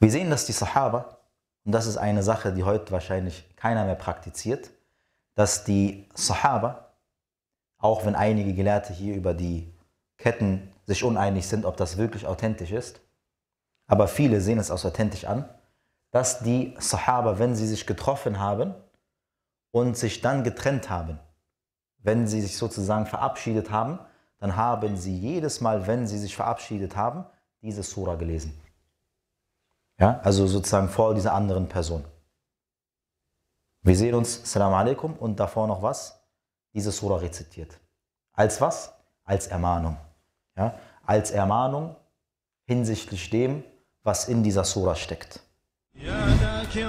Wir sehen, dass die Sahaba, und das ist eine Sache, die heute wahrscheinlich keiner mehr praktiziert, dass die Sahaba, auch wenn einige Gelehrte hier über die Ketten sich uneinig sind, ob das wirklich authentisch ist, aber viele sehen es als authentisch an, dass die Sahaba, wenn sie sich getroffen haben und sich dann getrennt haben, wenn sie sich sozusagen verabschiedet haben, dann haben sie jedes Mal, wenn sie sich verabschiedet haben, diese Sura gelesen. Ja, also sozusagen vor dieser anderen Person. Wir sehen uns, Salam alaikum, und davor noch was? Diese Sura rezitiert. Als was? Als Ermahnung. Ja, als Ermahnung hinsichtlich dem, was in dieser Sura steckt. Ja,